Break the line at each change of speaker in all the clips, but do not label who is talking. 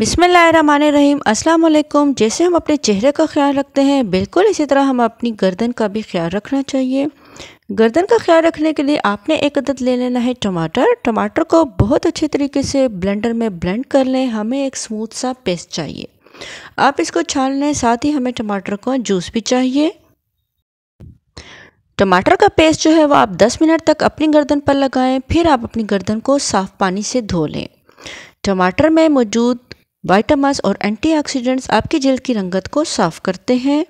बिसमीम अस्सलाम वालेकुम जैसे हम अपने चेहरे का ख्याल रखते हैं बिल्कुल इसी तरह हम अपनी गर्दन का भी ख्याल रखना चाहिए गर्दन का ख्याल रखने के लिए आपने एक अदद ले लेना है टमाटर टमाटर को बहुत अच्छे तरीके से ब्लेंडर में ब्लेंड कर लें हमें एक स्मूथ सा पेस्ट चाहिए आप इसको छान लें साथ ही हमें टमाटर का जूस भी चाहिए टमाटर का पेस्ट जो है वो आप 10 मिनट तक अपनी गर्दन पर लगाएं फिर आप अपनी गर्दन को साफ़ पानी से धो लें टमाटर में मौजूद वाइटामस और एंटीऑक्सीडेंट्स आपकी जल्द की रंगत को साफ करते हैं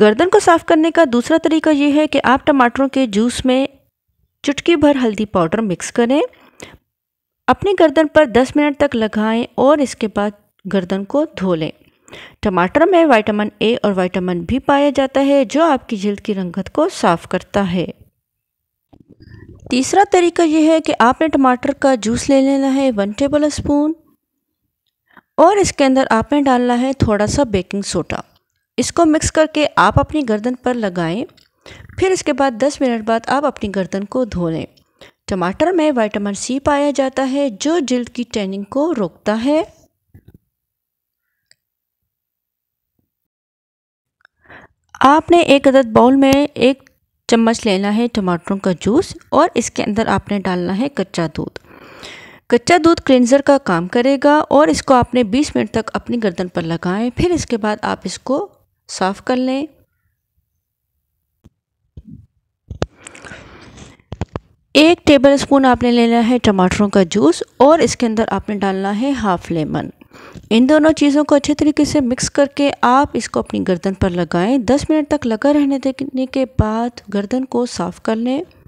गर्दन को साफ करने का दूसरा तरीका यह है कि आप टमाटरों के जूस में चुटकी भर हल्दी पाउडर मिक्स करें अपनी गर्दन पर 10 मिनट तक लगाएं और इसके बाद गर्दन को धो लें टमाटर में विटामिन ए और विटामिन भी पाया जाता है जो आपकी जल्द की रंगत को साफ करता है तीसरा तरीका यह है कि आपने टमाटर का जूस ले लेना है वन टेबल स्पून और इसके अंदर आपने डालना है थोड़ा सा बेकिंग सोडा इसको मिक्स करके आप अपनी गर्दन पर लगाएं फिर इसके बाद 10 मिनट बाद आप अपनी गर्दन को धो लें टमाटर में वाइटामिन सी पाया जाता है जो जल्द की टैनिंग को रोकता है आपने एक अदद बाउल में एक चम्मच लेना है टमाटरों का जूस और इसके अंदर आपने डालना है कच्चा दूध कच्चा दूध क्लिनज़र का काम करेगा और इसको आपने 20 मिनट तक अपनी गर्दन पर लगाएं फिर इसके बाद आप इसको साफ़ कर लें एक टेबल स्पून आपने लेना है टमाटरों का जूस और इसके अंदर आपने डालना है हाफ लेमन इन दोनों चीज़ों को अच्छे तरीके से मिक्स करके आप इसको अपनी गर्दन पर लगाएं 10 मिनट तक लगा रहने देने के बाद गर्दन को साफ़ कर लें